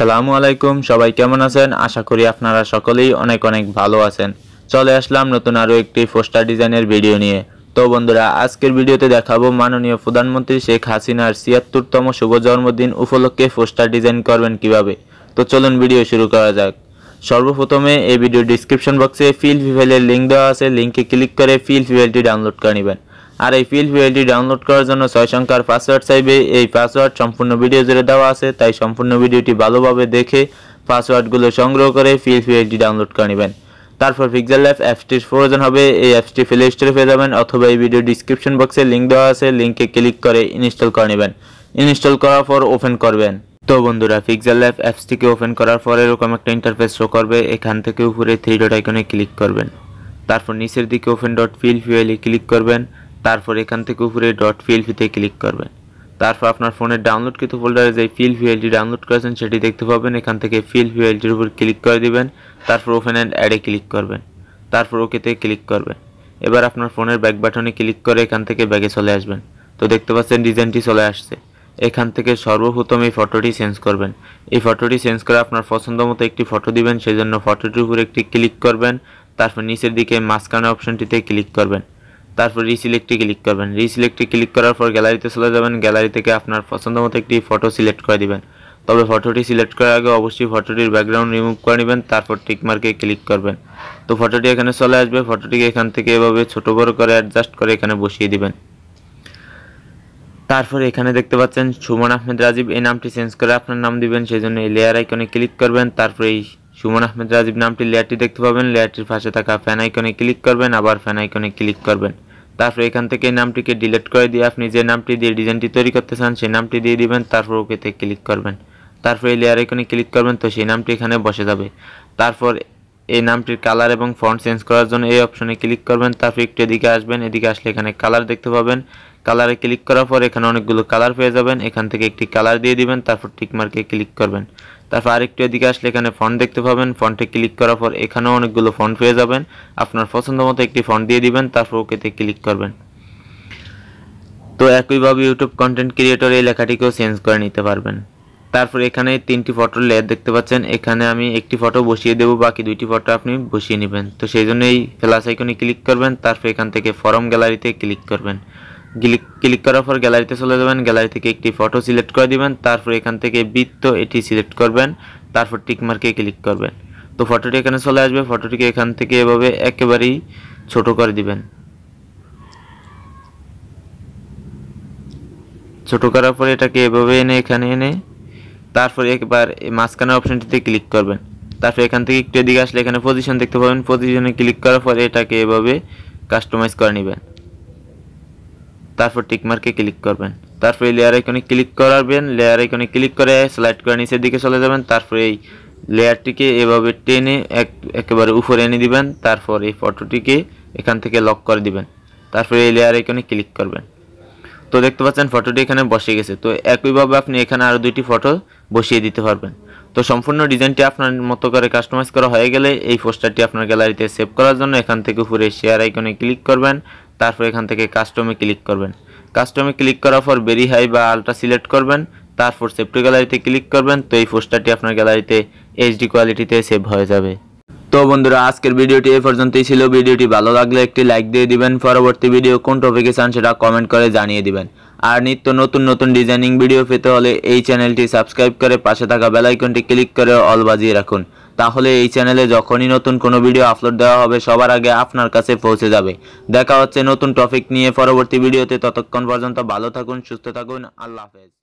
আসসালামু আলাইকুম সবাই কেমন আছেন আশা করি আপনারা সকলেই অনেক অনেক ভালো আছেন চলে আসলাম নতুন আরও একটি পোস্টার ডিজাইনের ভিডিও নিয়ে তো বন্ধুরা আজকের ভিডিওতে দেখাবো মাননীয় প্রধানমন্ত্রী শেখ হাসিনার ছিয়াত্তরতম শুভ জন্মদিন উপলক্ষে পোস্টার ডিজাইন করবেন কিভাবে তো চলুন ভিডিও শুরু করা যাক সর্বপ্রথমে এই ভিডিও ডিসক্রিপশন বক্সে ফিল ফিভেলের লিঙ্ক দেওয়া আছে লিঙ্কে ক্লিক করে ফিল ফিভেলটি ডাউনলোড করে নেবেন আর এই ফিল ফিলটি ডাউনলোড করার জন্য ছয় সংখ্যার পাসওয়ার্ড চাইবে এই পাসওয়ার্ড সম্পূর্ণ ভিডিও জুড়ে দেওয়া আছে তাই সম্পূর্ণ ভিডিওটি ভালোভাবে দেখে পাসওয়ার্ডগুলো সংগ্রহ করে ফিল ফিলটি ডাউনলোড করে নেবেন তারপর পিক্সেল অ্যাপ অ্যাপসটির প্রয়োজন হবে এই অ্যাপটি প্লে স্টোরে পেয়ে যাবেন অথবা এই ভিডিও ডিসক্রিপশন বক্সে লিঙ্ক দেওয়া আছে লিঙ্কে ক্লিক করে ইনস্টল করে নেবেন ইনস্টল করার পর ওপেন করবেন তো বন্ধুরা পিক্সেল অ্যাপ অ্যাপসটিকে ওপেন করার পর এরকম একটা ইন্টারফেস শো করবে এখান থেকে উপরে থ্রি ডট আইকনে ক্লিক করবেন তারপর নিচের দিকে ওপেন ডট ফিল ফিউয়েলে ক্লিক করবেন তারপর এখান থেকে উপরে ডট ফিতে ক্লিক করবেন তারপর আপনার ফোনের ডাউনলোডকৃত ফোল্ডারে যে ফিল ভিএলটি ডাউনলোড করেছেন সেটি দেখতে পাবেন এখান থেকে ফিল ভিএলটির উপর ক্লিক করে দিবেন তারপর ওপেন অ্যান্ড অ্যাডে ক্লিক করবেন তারপর ওকেতে ক্লিক করবেন এবার আপনার ফোনের ব্যাক বাটনে ক্লিক করে এখান থেকে ব্যাগে চলে আসবেন তো দেখতে পাচ্ছেন ডিজাইনটি চলে আসছে এখান থেকে সর্বপ্রথম এই ফটোটি চেঞ্জ করবেন এই ফটোটি চেঞ্জ করে আপনার পছন্দ মতো একটি ফটো দিবেন সেজন্য ফটোটির উপর একটি ক্লিক করবেন তারপর নিচের দিকে মাঝখানে অপশনটিতে ক্লিক করবেন তারপর রিসিলেক্টে ক্লিক করবেন রিসিলেক্টে ক্লিক করার পর গ্যালারিতে চলে যাবেন গ্যালারি থেকে আপনার পছন্দ মতো একটি ফটো সিলেক্ট করে দিবেন তবে ফটোটি সিলেক্ট করার আগে অবশ্যই ফটোটির ব্যাকগ্রাউন্ড রিমুভ করে নেবেন তারপর টিকমার্কে ক্লিক করবেন তো ফটোটি এখানে চলে আসবে ফটোটিকে এখান থেকে এভাবে ছোটো বড় করে অ্যাডজাস্ট করে এখানে বসিয়ে দিবেন তারপর এখানে দেখতে পাচ্ছেন সুমন আহমেদ রাজীব এই নামটি চেঞ্জ করে আপনার নাম দিবেন সেই জন্য এই লেয়ার আইকনে ক্লিক করবেন তারপর এই সুমন আহমেদ রাজীব নামটি লেয়ারটি দেখতে পাবেন লেয়ারটির পাশে থাকা ফ্যান আইকনে ক্লিক করবেন আবার ফ্যান আইকনে ক্লিক করবেন তারপর এখান থেকে নামটিকে ডিলিট করে দিয়ে আপনি যে নামটি দিয়ে ডিজাইনটি তৈরি করতে চান সেই নামটি দিয়ে দিবেন তারপর ওকেতে ক্লিক করবেন তারপর এই লেয়ার এখানে ক্লিক করবেন তো সেই নামটি এখানে বসে যাবে তারপর এই নামটির কালার এবং ফন্ট চেঞ্জ করার জন্য এই অপশনে ক্লিক করবেন তারপর একটু এদিকে আসবেন এদিকে আসলে এখানে কালার দেখতে পাবেন কালারে ক্লিক করার পর এখানে অনেকগুলো কালার পেয়ে যাবেন এখান থেকে একটি কালার দিয়ে দিবেন তারপর টিকমার্কে ক্লিক করবেন তারপর আরেকটু এদিকে আসলে এখানে ফন্ট দেখতে পাবেন ফন্টে ক্লিক করার পর এখানেও অনেকগুলো ফন্ট পেয়ে যাবেন আপনার পছন্দ মতো একটি ফন্ট দিয়ে দিবেন তারপর ওকেতে ক্লিক করবেন তো একইভাবে ইউটিউব কন্টেন্ট ক্রিয়েটর এই লেখাটিকেও চেঞ্জ করে নিতে পারবেন তারপর এখানে তিনটি ফটোর লেয়ার দেখতে পাচ্ছেন এখানে আমি একটি ফটো বসিয়ে দেবো বাকি দুইটি ফটো আপনি বসিয়ে নেবেন তো সেই জন্য এই প্লাস আইকনে ক্লিক করবেন তারপর এখান থেকে ফরম গ্যালারিতে ক্লিক করবেন ক্লিক ক্লিক করার পর গ্যালারিতে চলে যাবেন গ্যালারি থেকে একটি ফটো সিলেক্ট করে দিবেন তারপর এখান থেকে বৃত্ত এটি সিলেক্ট করবেন তারপর টিকমার্কে ক্লিক করবেন তো ফটোটি এখানে চলে আসবে ফটোটিকে এখান থেকে এভাবে একেবারেই ছোট করে দিবেন ছোট করার পরে এটাকে এভাবে এনে এখানে এনে তারপর একবার মাঝখানের অপশনটিতে ক্লিক করবেন তারপর এখান থেকে একটু এদিকে আসলে এখানে পজিশন দেখতে পাবেন পজিশনে ক্লিক করার পরে এটাকে এভাবে কাস্টমাইজ করে নেবেন তারপর টিকমার্কে ক্লিক করবেন তারপর এই লেয়ার আইকনে ক্লিক করাবেন লেয়ার আইকনে ক্লিক করে স্লাইড করে নিচের দিকে চলে যাবেন তারপর এই লেয়ারটিকে এভাবে টেনে এক একেবারে উপরে এনে দিবেন তারপর এই ফটোটিকে এখান থেকে লক করে দিবেন তারপর এই লেয়ার আইকনে ক্লিক করবেন তো দেখতে পাচ্ছেন ফটোটি এখানে বসে গেছে তো একইভাবে আপনি এখানে আরও দুইটি ফটো বসিয়ে দিতে পারবেন তো সম্পূর্ণ ডিজাইনটি আপনার মতো করে কাস্টমাইজ করা হয়ে গেলে এই পোস্টারটি আপনার গ্যালারিতে সেভ করার জন্য এখান থেকে উপরে শেয়ার আইকনে ক্লিক করবেন তারপর এখান থেকে কাস্টমে ক্লিক করবেন কাস্টমে ক্লিক করার পর বেরি হাই বা আলট্রা সিলেক্ট করবেন তারপর সেফটি গ্যালারিতে ক্লিক করবেন তো এই পোস্টারটি আপনার গ্যালারিতে এইচডি কোয়ালিটিতে সেভ হয়ে যাবে তো বন্ধুরা আজকের ভিডিওটি এ পর্যন্তই ছিল ভিডিওটি ভালো লাগলে একটি লাইক দিয়ে দিবেন পরবর্তী ভিডিও কোন টপিকে চান সেটা কমেন্ট করে জানিয়ে দিবেন আর নিত্য নতুন নতুন ডিজাইনিং ভিডিও পেতে হলে এই চ্যানেলটি সাবস্ক্রাইব করে পাশে থাকা বেলাইকনটি ক্লিক করে অল বাজিয়ে রাখুন তাহলে এই চ্যানেলে যখনই নতুন কোনো ভিডিও আপলোড দেওয়া হবে সবার আগে আপনার কাছে পৌঁছে যাবে দেখা হচ্ছে নতুন টপিক নিয়ে পরবর্তী ভিডিওতে ততক্ষণ পর্যন্ত ভালো থাকুন সুস্থ থাকুন আল্লাহ হাফেজ